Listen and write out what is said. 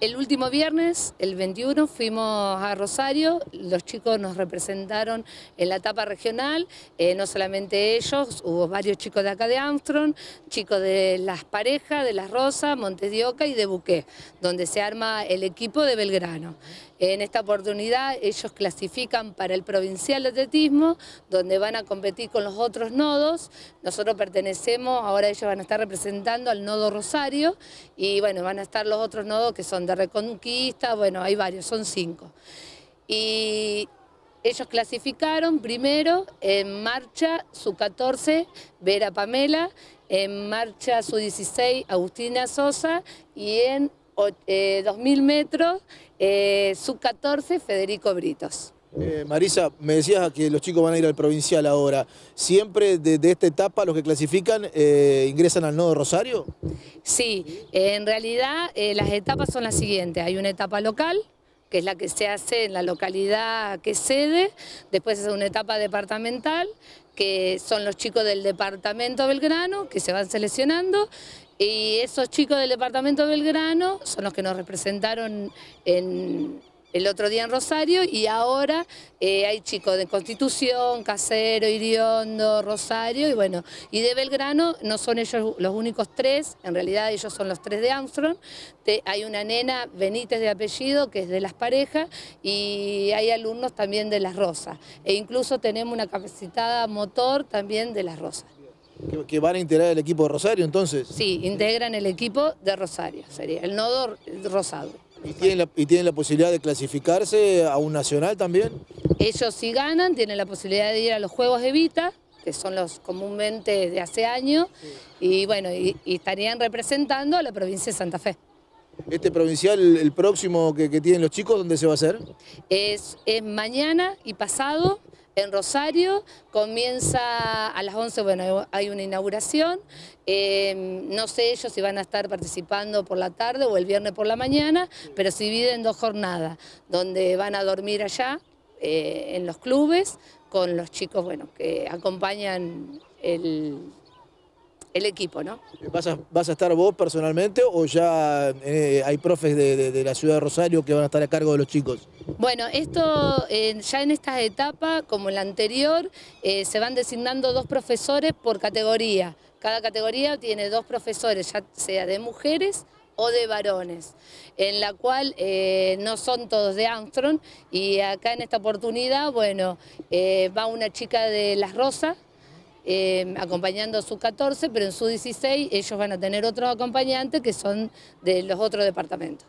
el último viernes, el 21, fuimos a Rosario, los chicos nos representaron en la etapa regional, eh, no solamente ellos, hubo varios chicos de acá de Armstrong, chicos de Las Parejas, de Las Rosas, Montes de Oca y de Buqué, donde se arma el equipo de Belgrano. En esta oportunidad ellos clasifican para el provincial de atletismo, donde van a competir con los otros nodos. Nosotros pertenecemos, ahora ellos van a estar representando al nodo Rosario y y bueno, van a estar los otros nodos que son de Reconquista, bueno, hay varios, son cinco. Y ellos clasificaron primero en marcha su 14, Vera Pamela, en marcha su 16, Agustina Sosa, y en 2.000 eh, metros, eh, su 14, Federico Britos. Eh, Marisa, me decías que los chicos van a ir al provincial ahora. ¿Siempre de esta etapa los que clasifican eh, ingresan al nodo Rosario? Sí, eh, en realidad las etapas son las siguientes. Hay una etapa local, que es la que se hace en la localidad que cede. Después es una etapa departamental, que son los chicos del departamento Belgrano, que se van seleccionando. Y esos chicos del departamento Belgrano son los que nos representaron en el otro día en Rosario y ahora eh, hay chicos de Constitución, Casero, Iriondo, Rosario y bueno, y de Belgrano no son ellos los únicos tres, en realidad ellos son los tres de Armstrong, hay una nena, Benítez de apellido, que es de las parejas y hay alumnos también de Las Rosas e incluso tenemos una capacitada motor también de Las Rosas. Que, van a integrar el equipo de Rosario, entonces. Sí, integran el equipo de Rosario, sería el nodo rosado. ¿Y tienen, la, ¿Y tienen la posibilidad de clasificarse a un nacional también? Ellos sí ganan, tienen la posibilidad de ir a los Juegos Evita, que son los comúnmente de hace años, y bueno, y, estarían representando a la provincia de Santa Fe. ¿Este provincial, el próximo que, tienen los chicos, dónde se va a hacer? es mañana y pasado, en Rosario, comienza a las 11, bueno, hay una inauguración, em, no sé ellos si van a estar participando por la tarde o el viernes por la mañana, pero se viven dos jornadas, donde van a dormir allá, eh, en los clubes, con los chicos, bueno, que acompañan el el equipo, ¿no? ¿Vas a, vas a estar vos personalmente o ya eh, hay profes de, la ciudad de Rosario que van a estar a cargo de los chicos? Bueno, esto ya en esta etapa, como en la anterior, eh, se van designando dos profesores por categoría. Cada categoría tiene dos profesores, ya sea de mujeres o de varones, en la cual eh, no son todos de Armstrong y acá en esta oportunidad, bueno, va una chica de Las Rosas, eh, acompañando a su 14, pero en su 16 ellos van a tener otros acompañantes que son de los otros departamentos.